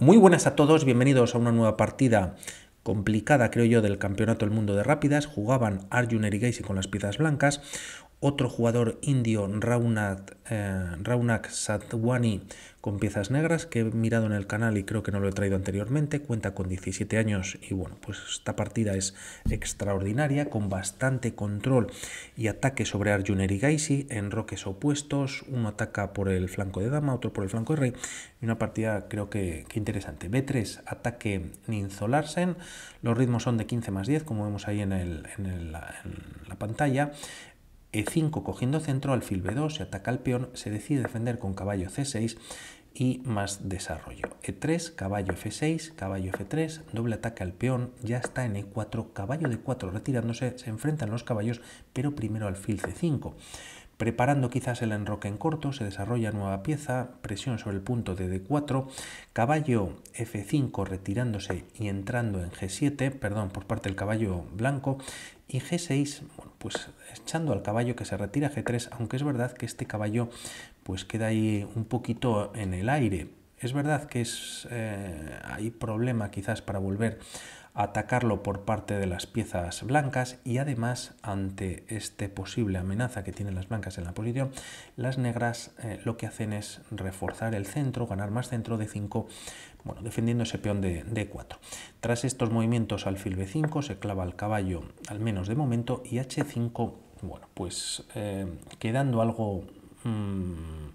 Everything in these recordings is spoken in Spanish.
Muy buenas a todos, bienvenidos a una nueva partida complicada, creo yo, del Campeonato del Mundo de Rápidas. Jugaban Arjun Gacy con las piezas blancas otro jugador indio, eh, Raunak Satwani, con piezas negras, que he mirado en el canal y creo que no lo he traído anteriormente, cuenta con 17 años y bueno, pues esta partida es extraordinaria, con bastante control y ataque sobre Arjun y en roques opuestos, uno ataca por el flanco de dama, otro por el flanco de rey, una partida creo que, que interesante. B3, ataque Ninzolarsen, los ritmos son de 15 más 10, como vemos ahí en, en, el, en la pantalla, e5 cogiendo centro, alfil B2, se ataca al peón, se decide defender con caballo C6 y más desarrollo. E3, caballo F6, caballo F3, doble ataque al peón, ya está en E4, caballo D4 retirándose, se enfrentan los caballos, pero primero alfil C5. Preparando quizás el enroque en corto, se desarrolla nueva pieza, presión sobre el punto de D4, caballo F5 retirándose y entrando en G7, perdón, por parte del caballo blanco, y G6, bueno, pues echando al caballo que se retira G3, aunque es verdad que este caballo pues queda ahí un poquito en el aire. Es verdad que es, eh, hay problema quizás para volver atacarlo por parte de las piezas blancas y además ante esta posible amenaza que tienen las blancas en la posición, las negras eh, lo que hacen es reforzar el centro, ganar más centro de 5, bueno, defendiendo ese peón de, d 4. Tras estos movimientos alfil b5 se clava el caballo al menos de momento y h5, bueno, pues eh, quedando algo... Mm,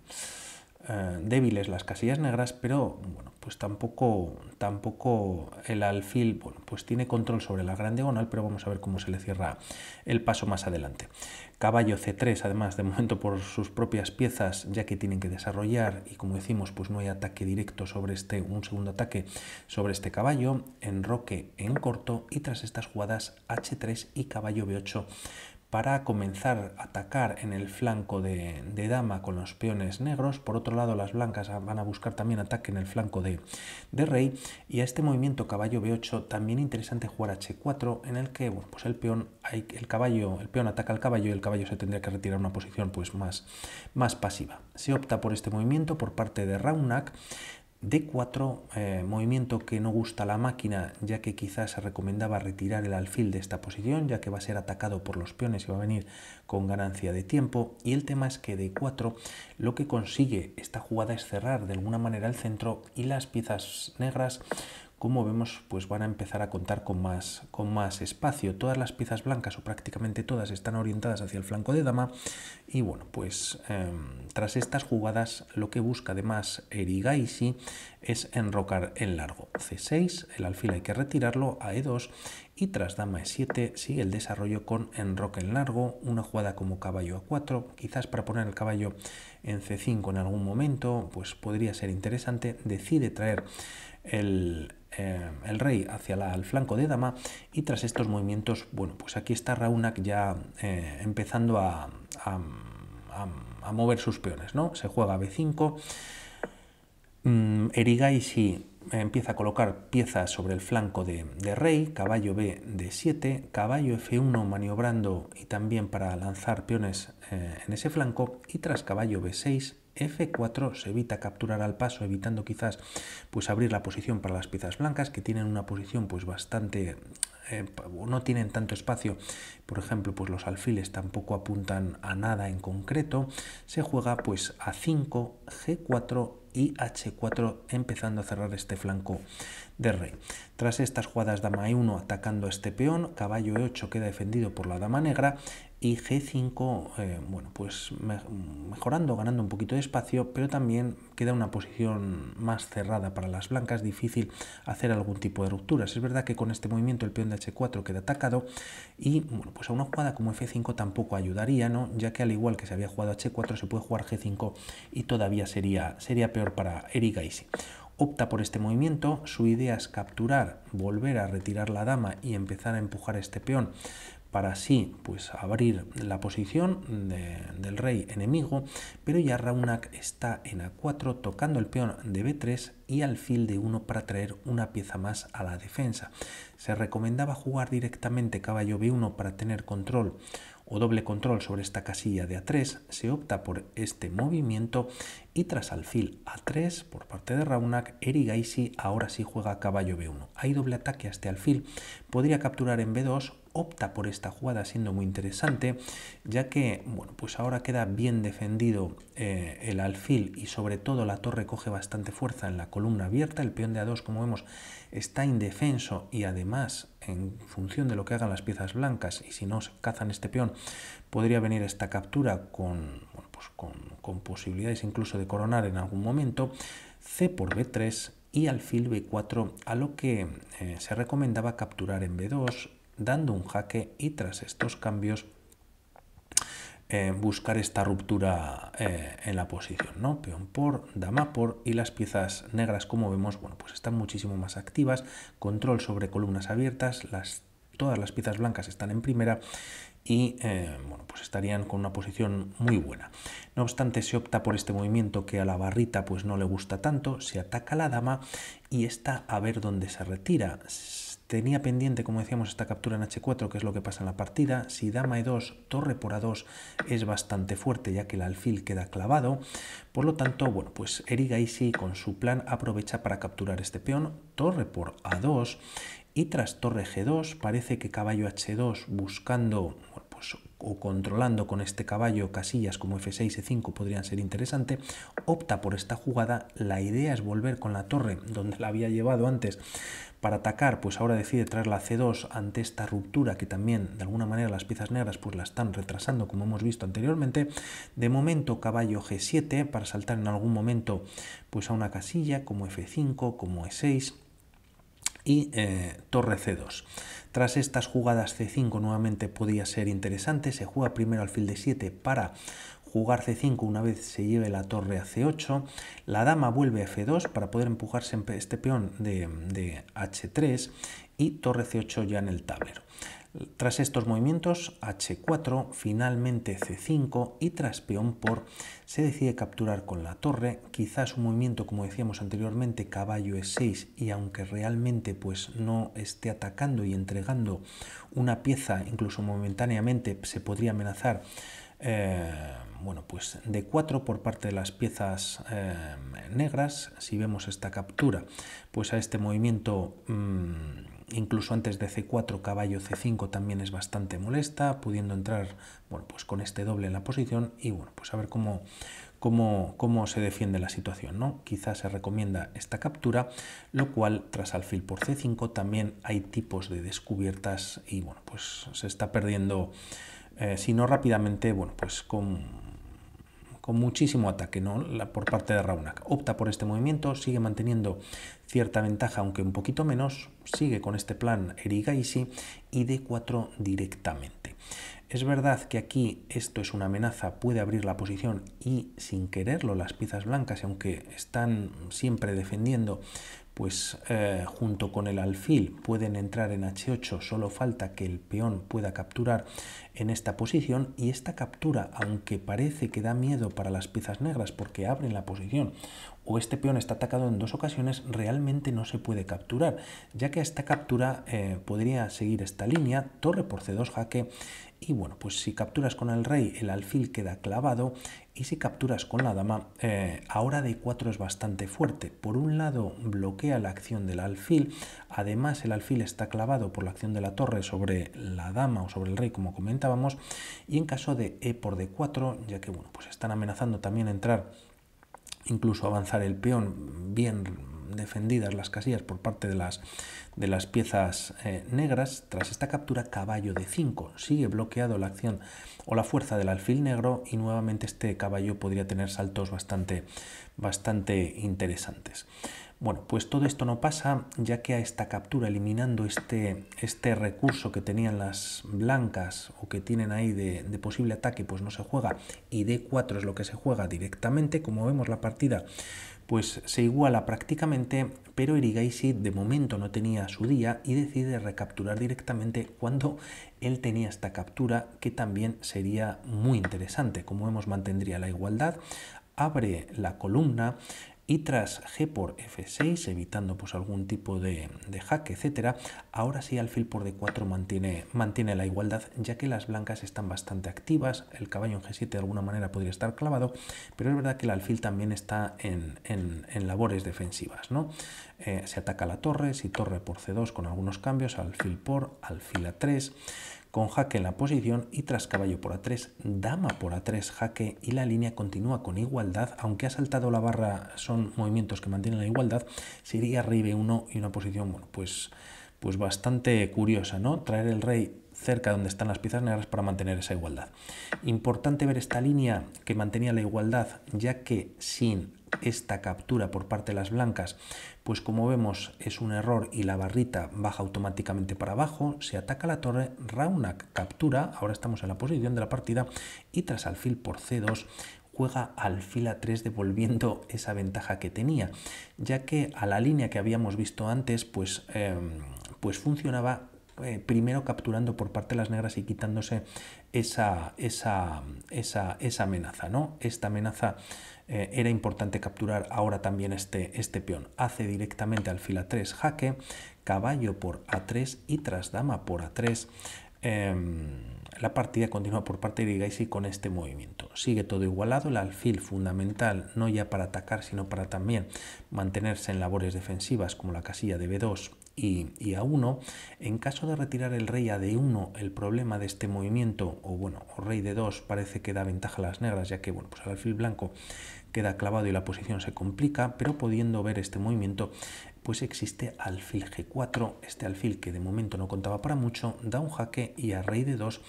eh, débiles las casillas negras, pero bueno, pues tampoco, tampoco el alfil pues tiene control sobre la gran diagonal, pero vamos a ver cómo se le cierra el paso más adelante. Caballo C3, además, de momento por sus propias piezas, ya que tienen que desarrollar, y como decimos, pues no hay ataque directo sobre este, un segundo ataque sobre este caballo, enroque en corto, y tras estas jugadas H3 y caballo B8 para comenzar a atacar en el flanco de, dama con los peones negros. Por otro lado, las blancas van a buscar también ataque en el flanco de, rey. Y a este movimiento caballo b8 también interesante jugar h4, en el que pues el peón, el caballo, el peón ataca al caballo y el caballo se tendría que retirar a una posición pues más, más pasiva. Se opta por este movimiento por parte de Raunak. D4, eh, movimiento que no gusta a la máquina, ya que quizás se recomendaba retirar el alfil de esta posición, ya que va a ser atacado por los peones y va a venir con ganancia de tiempo. Y el tema es que D4 lo que consigue esta jugada es cerrar de alguna manera el centro y las piezas negras como vemos, pues van a empezar a contar con más, con más espacio. Todas las piezas blancas, o prácticamente todas, están orientadas hacia el flanco de dama. Y bueno, pues em, tras estas jugadas, lo que busca además erigaisi es enrocar en largo. C6, el alfil hay que retirarlo a E2 y tras dama E7 sigue el desarrollo con enroque en largo, una jugada como caballo A4, quizás para poner el caballo en C5 en algún momento, pues podría ser interesante. Decide traer el, eh, el rey hacia el flanco de dama y tras estos movimientos, bueno, pues aquí está Raunak ya eh, empezando a, mover sus peones, ¿no? Se juega B5, mm, empieza a colocar piezas sobre el flanco de, rey, caballo B de 7, caballo F1 maniobrando y también para lanzar peones eh, en ese flanco y tras caballo B6 F4 se evita capturar al paso, evitando quizás pues abrir la posición para las piezas blancas que tienen una posición pues bastante eh, no tienen tanto espacio, por ejemplo, pues los alfiles tampoco apuntan a nada en concreto. Se juega pues a 5, G4 y H4 empezando a cerrar este flanco de rey. Tras estas jugadas dama E1 atacando a este peón, caballo E8 queda defendido por la dama negra, y G5, eh, bueno, pues mejorando, ganando un poquito de espacio, pero también queda una posición más cerrada para las blancas, difícil hacer algún tipo de rupturas. Es verdad que con este movimiento el peón de H4 queda atacado y, bueno, pues a una jugada como F5 tampoco ayudaría, ¿no? Ya que al igual que se había jugado H4, se puede jugar G5 y todavía sería, sería peor para Eri Gaisi opta por este movimiento, su idea es capturar, volver a retirar la dama y empezar a empujar este peón para así pues, abrir la posición del rey enemigo, pero ya Raunak está en A4 tocando el peón de B3 y alfil de 1 para traer una pieza más a la defensa. Se recomendaba jugar directamente caballo B1 para tener control o doble control sobre esta casilla de A3, se opta por este movimiento y tras alfil A3 por parte de Raunak, Erigaisi ahora sí juega caballo B1. Hay doble ataque a este alfil, podría capturar en B2 opta por esta jugada siendo muy interesante, ya que bueno, pues ahora queda bien defendido eh, el alfil y sobre todo la torre coge bastante fuerza en la columna abierta, el peón de A2 como vemos está indefenso y además en función de lo que hagan las piezas blancas y si no cazan este peón podría venir esta captura pues con, con, posibilidades incluso de coronar en algún momento, C por B3 y alfil B4 a lo que eh, se recomendaba capturar en B2 dando un jaque y tras estos cambios eh, buscar esta ruptura eh, en la posición, ¿no? Peón por, dama por y las piezas negras, como vemos, bueno, pues están muchísimo más activas, control sobre columnas abiertas, las, todas las piezas blancas están en primera y eh, bueno, pues estarían con una posición muy buena. No obstante, se opta por este movimiento que a la barrita pues no le gusta tanto, se ataca la dama y está a ver dónde se retira. Tenía pendiente, como decíamos, esta captura en h4, que es lo que pasa en la partida. Si dama e2, torre por a2 es bastante fuerte, ya que el alfil queda clavado. Por lo tanto, bueno, pues Eriga sí con su plan aprovecha para capturar este peón, torre por a2, y tras torre g2 parece que caballo h2 buscando o controlando con este caballo casillas como F6, E5 podrían ser interesante, opta por esta jugada, la idea es volver con la torre donde la había llevado antes para atacar, pues ahora decide traer la C2 ante esta ruptura que también de alguna manera las piezas negras pues la están retrasando como hemos visto anteriormente. De momento caballo G7 para saltar en algún momento pues a una casilla como F5, como E6 y eh, torre c2. Tras estas jugadas c5 nuevamente podía ser interesante, se juega primero alfil de 7 para jugar c5 una vez se lleve la torre a c8, la dama vuelve a f2 para poder empujarse este peón de, de h3 y torre c8 ya en el tablero. Tras estos movimientos, h4, finalmente c5 y tras peón por, se decide capturar con la torre, quizás un movimiento como decíamos anteriormente, caballo e6 y aunque realmente pues no esté atacando y entregando una pieza, incluso momentáneamente se podría amenazar eh, bueno, pues de 4 por parte de las piezas eh, negras, si vemos esta captura, pues a este movimiento mm, incluso antes de C4 caballo C5 también es bastante molesta, pudiendo entrar bueno, pues con este doble en la posición y bueno, pues a ver cómo, cómo, cómo se defiende la situación. ¿no? Quizás se recomienda esta captura, lo cual tras alfil por C5 también hay tipos de descubiertas y bueno, pues se está perdiendo, eh, si no rápidamente, bueno, pues con con muchísimo ataque ¿no? por parte de Raunak. Opta por este movimiento, sigue manteniendo cierta ventaja, aunque un poquito menos, sigue con este plan Erigaisi y D4 directamente. Es verdad que aquí esto es una amenaza, puede abrir la posición y sin quererlo las piezas blancas, aunque están siempre defendiendo, pues eh, junto con el alfil pueden entrar en h8, solo falta que el peón pueda capturar en esta posición y esta captura, aunque parece que da miedo para las piezas negras porque abren la posición o este peón está atacado en dos ocasiones, realmente no se puede capturar, ya que esta captura eh, podría seguir esta línea, torre por c2 jaque, y bueno, pues si capturas con el rey, el alfil queda clavado, y si capturas con la dama, eh, ahora d4 es bastante fuerte. Por un lado, bloquea la acción del alfil, además el alfil está clavado por la acción de la torre sobre la dama o sobre el rey, como comentábamos, y en caso de e por d4, ya que bueno, pues están amenazando también entrar incluso avanzar el peón bien defendidas las casillas por parte de las, de las piezas eh, negras, tras esta captura caballo de 5 sigue bloqueado la acción o la fuerza del alfil negro y nuevamente este caballo podría tener saltos bastante, bastante interesantes. Bueno, pues todo esto no pasa ya que a esta captura, eliminando este, este recurso que tenían las blancas o que tienen ahí de, posible ataque, pues no se juega y D4 es lo que se juega directamente. Como vemos la partida, pues se iguala prácticamente, pero Erigaisi de momento no tenía su día y decide recapturar directamente cuando él tenía esta captura que también sería muy interesante. Como vemos mantendría la igualdad, abre la columna, y tras G por F6, evitando pues algún tipo de, de jaque, etcétera, ahora sí alfil por D4 mantiene, mantiene la igualdad, ya que las blancas están bastante activas, el caballo en G7 de alguna manera podría estar clavado, pero es verdad que el alfil también está en, labores defensivas, ¿no? Eh, se ataca la torre, si torre por C2 con algunos cambios, alfil por, alfil a 3 con jaque en la posición y tras caballo por a3, dama por a3, jaque y la línea continúa con igualdad, aunque ha saltado la barra, son movimientos que mantienen la igualdad, sería rey 1 y una posición, bueno, pues, pues bastante curiosa, ¿no? Traer el rey cerca donde están las piezas negras para mantener esa igualdad. Importante ver esta línea que mantenía la igualdad, ya que sin esta captura por parte de las blancas, pues como vemos es un error y la barrita baja automáticamente para abajo, se ataca la torre, Rauna captura, ahora estamos en la posición de la partida y tras alfil por C2 juega alfil a 3 devolviendo esa ventaja que tenía, ya que a la línea que habíamos visto antes pues, em, pues funcionaba eh, primero capturando por parte de las negras y quitándose esa, esa, esa, esa amenaza, ¿no? Esta amenaza eh, era importante capturar ahora también este, este peón. Hace directamente alfil a 3 jaque, caballo por A3 y tras dama por A3. Em, la partida continúa por parte de Gaisi con este movimiento. Sigue todo igualado, el alfil fundamental no ya para atacar, sino para también mantenerse en labores defensivas como la casilla de B2 y, A1, en caso de retirar el rey a D1, el problema de este movimiento, o bueno, o rey de 2 parece que da ventaja a las negras, ya que bueno, pues el alfil blanco queda clavado y la posición se complica, pero pudiendo ver este movimiento, pues existe alfil G4, este alfil que de momento no contaba para mucho, da un jaque y a rey de 2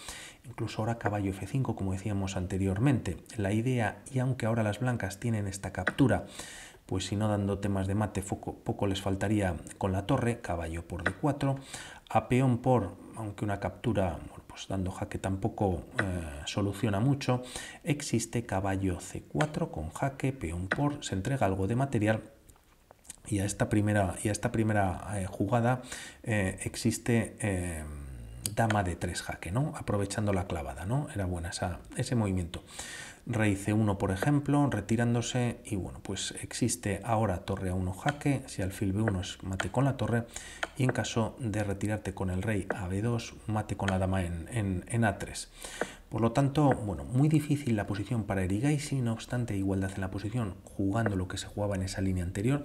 incluso ahora caballo F5, como decíamos anteriormente. La idea, y aunque ahora las blancas tienen esta captura, pues si no dando temas de mate, poco les faltaría con la torre, caballo por d4, a peón por, aunque una captura pues dando jaque tampoco eh, soluciona mucho, existe caballo c4 con jaque, peón por, se entrega algo de material y a esta primera, y esta primera eh, jugada eh, existe dama de 3 jaque, ¿no? aprovechando la clavada, ¿no? era buena esa, ese movimiento rey c 1 por ejemplo, retirándose y bueno, pues existe ahora torre a1 jaque, si alfil b1 es mate con la torre y en caso de retirarte con el rey a b2, mate con la dama en a3. Por lo tanto, bueno, muy difícil la posición para Erigaisi, no obstante, igualdad en la posición, jugando lo que se jugaba en esa línea anterior.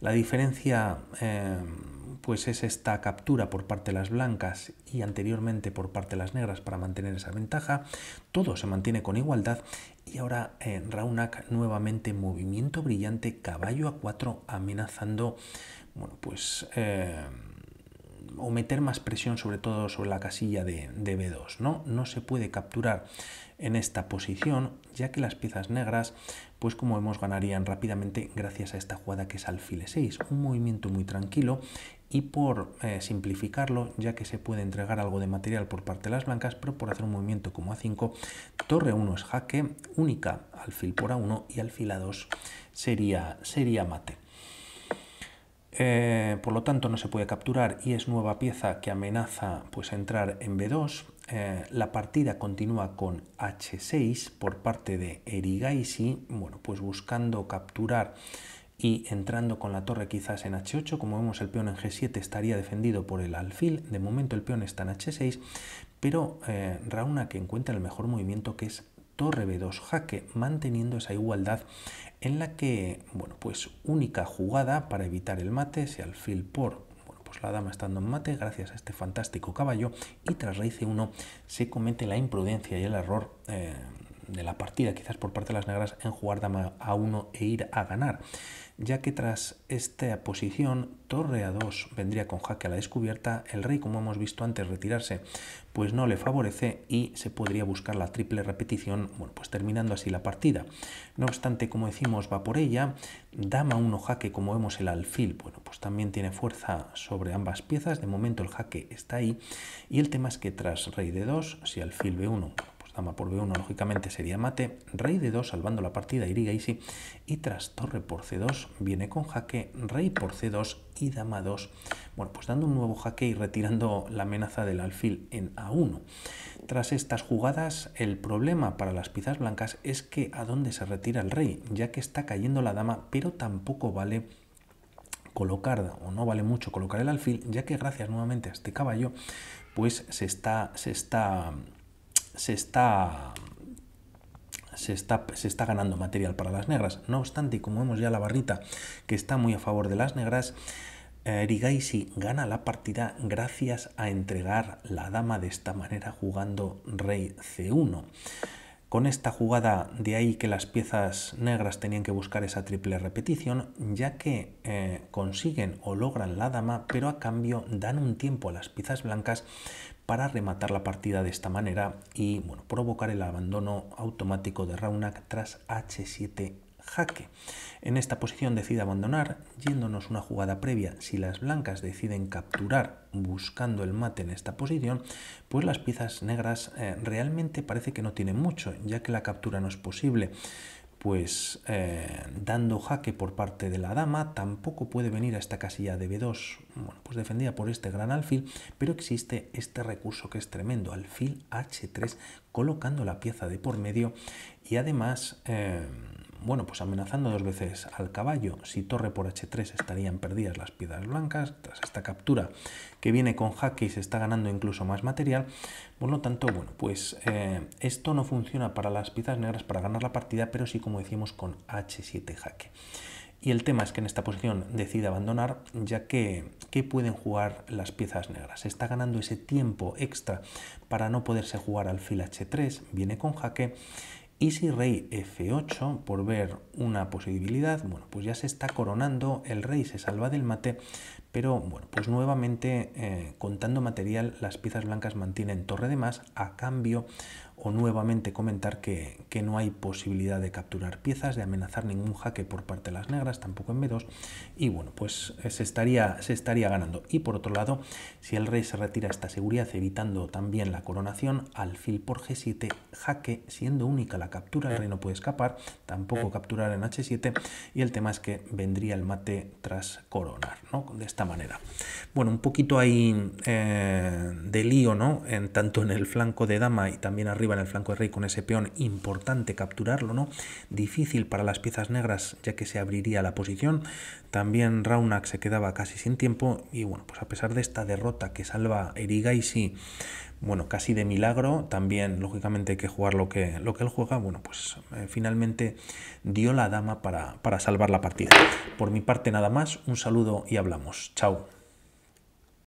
La diferencia eh, pues es esta captura por parte de las blancas y anteriormente por parte de las negras para mantener esa ventaja. Todo se mantiene con igualdad y ahora en eh, Raunak nuevamente movimiento brillante, caballo a 4 amenazando, bueno, pues... Eh, o meter más presión sobre todo sobre la casilla de, de B2. ¿no? no se puede capturar en esta posición, ya que las piezas negras, pues como vemos, ganarían rápidamente gracias a esta jugada que es alfil 6 un movimiento muy tranquilo y por eh, simplificarlo, ya que se puede entregar algo de material por parte de las blancas, pero por hacer un movimiento como A5, torre 1 es jaque, única alfil por A1 y alfil A2 sería, sería mate. Eh, por lo tanto, no se puede capturar y es nueva pieza que amenaza pues, entrar en B2. Eh, la partida continúa con H6 por parte de erigaisi bueno, pues buscando capturar y entrando con la torre quizás en H8. Como vemos, el peón en G7 estaría defendido por el alfil. De momento el peón está en H6, pero eh, Rauna que encuentra el mejor movimiento que es torre B2 jaque, manteniendo esa igualdad en la que, bueno, pues única jugada para evitar el mate, el alfil por pues la dama estando en mate gracias a este fantástico caballo y tras raíz C1 se comete la imprudencia y el error eh, de la partida quizás por parte de las negras en jugar dama A1 e ir a ganar ya que tras esta posición torre a 2 vendría con jaque a la descubierta, el rey como hemos visto antes retirarse pues no le favorece y se podría buscar la triple repetición, bueno pues terminando así la partida. No obstante como decimos va por ella, dama 1 jaque como vemos el alfil, bueno pues también tiene fuerza sobre ambas piezas, de momento el jaque está ahí y el tema es que tras rey de 2 si alfil b1 dama por b1, lógicamente sería mate, rey de 2 salvando la partida iría sí y tras torre por c2 viene con jaque, rey por c2 y dama 2, bueno, pues dando un nuevo jaque y retirando la amenaza del alfil en a1. Tras estas jugadas, el problema para las piezas blancas es que a dónde se retira el rey, ya que está cayendo la dama, pero tampoco vale colocar o no vale mucho colocar el alfil, ya que gracias nuevamente a este caballo, pues se está, se está se está, se está, se está ganando material para las negras. No obstante, como vemos ya la barrita que está muy a favor de las negras, eh, Erigaisi gana la partida gracias a entregar la dama de esta manera jugando rey c1. Con esta jugada de ahí que las piezas negras tenían que buscar esa triple repetición, ya que eh, consiguen o logran la dama, pero a cambio dan un tiempo a las piezas blancas para rematar la partida de esta manera y bueno, provocar el abandono automático de Raunak tras h7 jaque. En esta posición decide abandonar, yéndonos una jugada previa. Si las blancas deciden capturar buscando el mate en esta posición, pues las piezas negras eh, realmente parece que no tienen mucho, ya que la captura no es posible pues eh, dando jaque por parte de la dama, tampoco puede venir a esta casilla de B2, bueno, pues defendida por este gran alfil, pero existe este recurso que es tremendo, alfil H3, colocando la pieza de por medio y además... Eh, bueno, pues amenazando dos veces al caballo, si torre por h3 estarían perdidas las piezas blancas, tras esta captura que viene con jaque y se está ganando incluso más material, por lo tanto, bueno, pues eh, esto no funciona para las piezas negras para ganar la partida, pero sí como decíamos con h7 jaque. Y el tema es que en esta posición decide abandonar, ya que ¿qué pueden jugar las piezas negras? se Está ganando ese tiempo extra para no poderse jugar al fil h3, viene con jaque, y si rey f8, por ver una posibilidad, bueno, pues ya se está coronando, el rey se salva del mate, pero bueno, pues nuevamente eh, contando material, las piezas blancas mantienen torre de más a cambio o nuevamente comentar que, no hay posibilidad de capturar piezas, de amenazar ningún jaque por parte de las negras, tampoco en B2, y bueno, pues eh, se estaría, se estaría ganando. Y por otro lado, si el rey se retira esta seguridad evitando también la coronación, alfil por G7, jaque, siendo única la captura, el rey no puede escapar, tampoco eh. capturar en H7, y el tema es que vendría el mate tras coronar, ¿no? De esta manera. Bueno, un poquito ahí eh, de lío, ¿no? En, tanto en el flanco de dama y también arriba en el flanco de rey con ese peón, importante capturarlo, ¿no? Difícil para las piezas negras ya que se abriría la posición. También Raunak se quedaba casi sin tiempo y bueno, pues a pesar de esta derrota que salva Erigaisi, bueno, casi de milagro, también lógicamente hay que jugar lo que, lo que él juega, bueno, pues eh, finalmente dio la dama para, para salvar la partida. Por mi parte nada más, un saludo y hablamos. Chao.